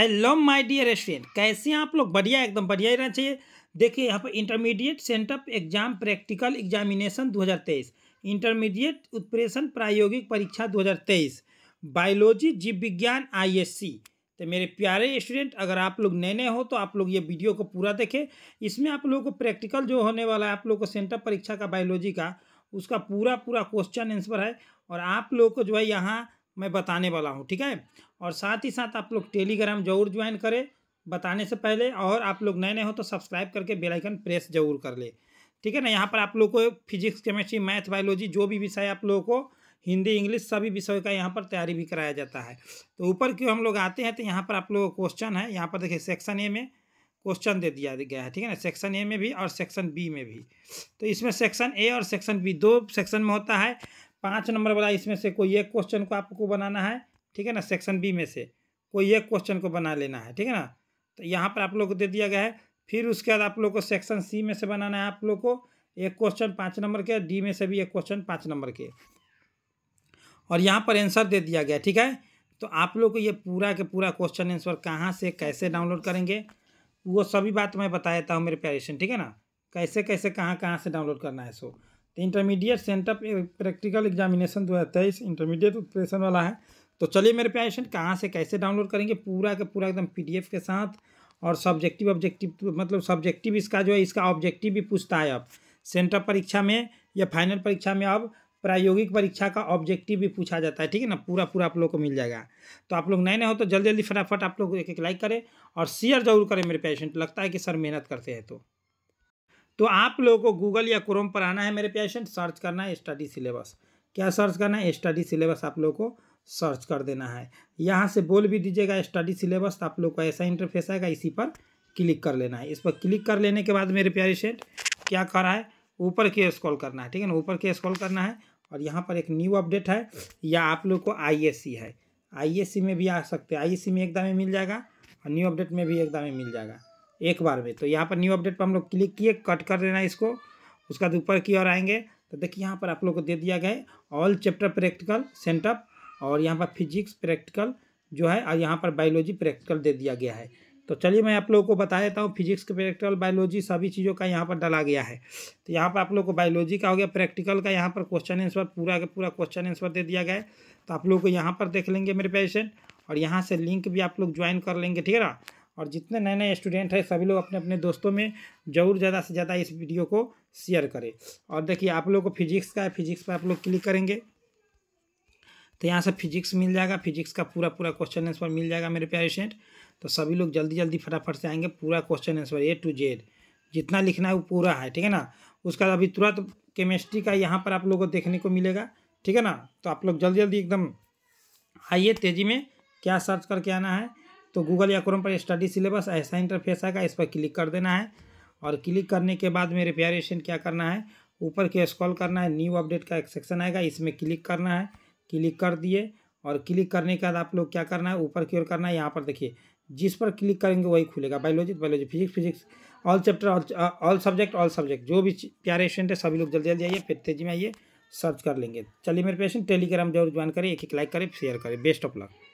hello my dear student कैसे हैं आप लोग बढ़िया एकदम बढ़िया ही रहना चाहिए देखिए यहाँ पर intermediate sent up exam practical examination 2023 intermediate उत्प्रेषण प्रायोगिक परीक्षा 2023 बायोलॉजी जीव विज्ञान आईएससी तो मेरे प्यारे स्टूडेंट अगर आप लोग नए नए हो तो आप लोग ये वीडियो को पूरा देखें इसमें आप लोगों को प्रैक्टिकल जो होने वाला है आप लोग को सेंटअप परीक्षा का बायोलॉजी का उसका पूरा पूरा क्वेश्चन आंसर है और आप लोग को जो है यहाँ मैं बताने वाला हूँ ठीक है और साथ ही साथ आप लोग टेलीग्राम जरूर ज्वाइन करें बताने से पहले और आप लोग नए नए हो तो सब्सक्राइब करके बेल आइकन प्रेस जरूर कर ले ठीक है ना यहाँ पर आप लोग को फिजिक्स केमिस्ट्री मैथ बायोलॉजी जो भी विषय आप लोगों को हिंदी इंग्लिश सभी विषयों का यहाँ पर तैयारी भी कराया जाता है तो ऊपर क्यों हम लोग आते हैं तो यहाँ पर आप लोग क्वेश्चन है यहाँ पर देखिए सेक्शन ए में क्वेश्चन दे दिया गया है ठीक है ना सेक्शन ए में भी और सेक्शन बी में भी तो इसमें सेक्शन ए और सेक्शन बी दो सेक्शन में होता है पाँच नंबर वाला इसमें से कोई एक क्वेश्चन को आपको बनाना है ठीक है ना सेक्शन बी में से कोई एक क्वेश्चन को बना लेना है ठीक है ना तो यहाँ पर आप लोग को दे दिया गया है फिर उसके बाद आप लोग को सेक्शन सी में से बनाना है आप लोग को एक क्वेश्चन पाँच नंबर के डी में से भी एक क्वेश्चन पाँच नंबर के और यहाँ पर आंसर दे दिया गया ठीक है तो आप लोग को ये पूरा के पूरा क्वेश्चन आंसर कहाँ से कैसे डाउनलोड करेंगे वो सभी बात मैं बता देता हूँ मेरे पेरेशन ठीक है ना कैसे कैसे कहाँ कहाँ से डाउनलोड करना है सो तो इंटरमीडिएट सेंटर प्रैक्टिकल एग्जामिनेशन दो हज़ार तेईस इंटरमीडिएट प्रिपरेशन वाला है तो चलिए मेरे पेशेंट कहाँ से कैसे डाउनलोड करेंगे पूरा का पूरा एकदम पी के साथ और सब्जेक्टिव ऑब्जेक्टिव मतलब सब्जेक्टिव इसका जो है इसका ऑब्जेक्टिव भी पूछता है अब सेंटर परीक्षा में या फाइनल परीक्षा में अब प्रायोगिक परीक्षा का ऑब्जेक्टिव भी पूछा जाता है ठीक है ना पूरा पूरा आप लोग को मिल जाएगा तो आप लोग नए नए हो तो जल्दी जल्दी फटाफट आप लोग एक एक लाइक करें और शेयर जरूर करें मेरे पेशेंट लगता है कि सर मेहनत करते हैं तो तो आप लोगों को गूगल या क्रोम पर आना है मेरे पेशेंट सर्च करना है स्टडी सिलेबस क्या सर्च करना है स्टडी सिलेबस आप लोगों को सर्च कर देना है यहाँ से बोल भी दीजिएगा स्टडी सिलेबस तो आप लोग को ऐसा इंटरफेस आएगा इसी पर क्लिक कर लेना है इस पर क्लिक कर लेने के बाद मेरे प्यारे क्या कर रहा है ऊपर के स्क्रॉल करना है ठीक है ना ऊपर के स्क्रॉल करना है और यहाँ पर एक न्यू अपडेट है या आप लोग को आईएससी है आईएससी में भी आ सकते हैं आईएससी में एक दाम में मिल जाएगा और न्यू अपडेट में भी एक दाम में मिल जाएगा एक बार में तो यहाँ पर न्यू अपडेट पर हम लोग क्लिक किए कट कर देना इसको उसके बाद ऊपर की ओर आएंगे तो देखिए यहाँ पर आप लोग को दे दिया गया है ऑल चैप्टर प्रैक्टिकल सेंटअप और यहाँ पर फिजिक्स प्रैक्टिकल जो है और यहाँ पर बायोलॉजी प्रैक्टिकल दे दिया गया है तो चलिए मैं आप लोगों को बता देता हूँ फिजिक्स के प्रैक्टिकल बायोलॉजी सभी चीज़ों का यहाँ पर डाला गया है तो यहाँ पर आप लोग को बायोलॉजी का हो गया प्रैक्टिकल का यहाँ पर क्वेश्चन आंसर पूरा का पूरा क्वेश्चन आंसर दे दिया गया है तो आप लोग को यहाँ पर देख लेंगे मेरे पेशेंट और यहाँ से लिंक भी आप लोग ज्वाइन कर लेंगे ठीक है ना और जितने नए नए स्टूडेंट हैं सभी लोग अपने अपने दोस्तों में ज़रूर ज़्यादा से ज़्यादा इस वीडियो को शेयर करें और देखिए आप लोग को फिजिक्स का है फिजिक्स पर आप लोग क्लिक करेंगे तो यहाँ से फिजिक्स मिल जाएगा फिजिक्स का पूरा पूरा क्वेश्चन आंसर मिल जाएगा मेरे प्यारे तो सभी लोग जल्दी जल्दी फटाफट से आएंगे पूरा question answer A to Z जितना लिखना है वो पूरा है ठीक है ना उसका अभी तुरंत केमिस्ट्री का यहाँ पर आप लोगों को देखने को मिलेगा ठीक है ना तो आप लोग जल्दी जल्दी एकदम आइए तेज़ी में क्या सर्च करके आना है तो गूगल या क्रोम पर स्टडी सिलेबस ऐसा इंटरफेस आएगा इस पर क्लिक कर देना है और क्लिक करने के बाद मेरे प्यारे स्टूडेंट क्या करना है ऊपर के स्क्रॉल करना है न्यू अपडेट का एक सेक्शन आएगा इसमें क्लिक करना है क्लिक कर दिए और क्लिक करने के बाद आप लोग क्या करना है ऊपर की ओर करना है यहाँ पर देखिए जिस पर क्लिक करेंगे वही खुलेगा biology biology physics physics all chapter all subject all subject जो भी प्यारे स्टूडेंट है सभी लोग जल्दी जल्दी आइए फिर तेजी में आइए सर्च कर लेंगे चलिए मेरे पेशेंट टेलीग्राम जरूर ज्वाइन करें एक एक लाइक करें शेयर करें बेस्ट ऑफ लक